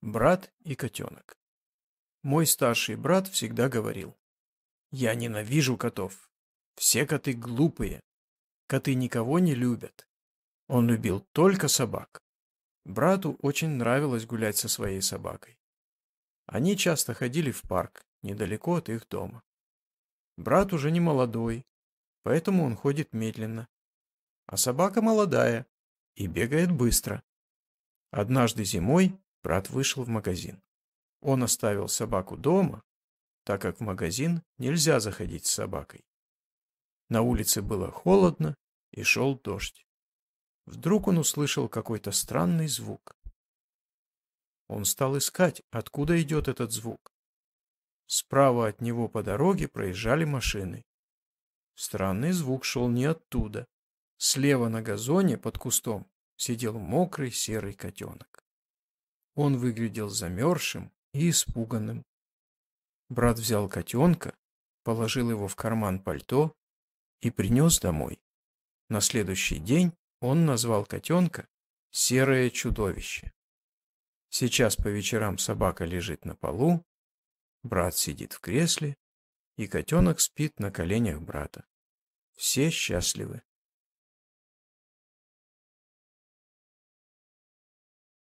Брат и котенок. Мой старший брат всегда говорил, «Я ненавижу котов. Все коты глупые. Коты никого не любят». Он любил только собак. Брату очень нравилось гулять со своей собакой. Они часто ходили в парк, недалеко от их дома. Брат уже не молодой, поэтому он ходит медленно. А собака молодая и бегает быстро. Однажды зимой Брат вышел в магазин. Он оставил собаку дома, так как в магазин нельзя заходить с собакой. На улице было холодно и шел дождь. Вдруг он услышал какой-то странный звук. Он стал искать, откуда идет этот звук. Справа от него по дороге проезжали машины. Странный звук шел не оттуда. Слева на газоне под кустом сидел мокрый серый котенок. Он выглядел замерзшим и испуганным. Брат взял котенка, положил его в карман пальто и принес домой. На следующий день он назвал котенка «серое чудовище». Сейчас по вечерам собака лежит на полу, брат сидит в кресле, и котенок спит на коленях брата. Все счастливы.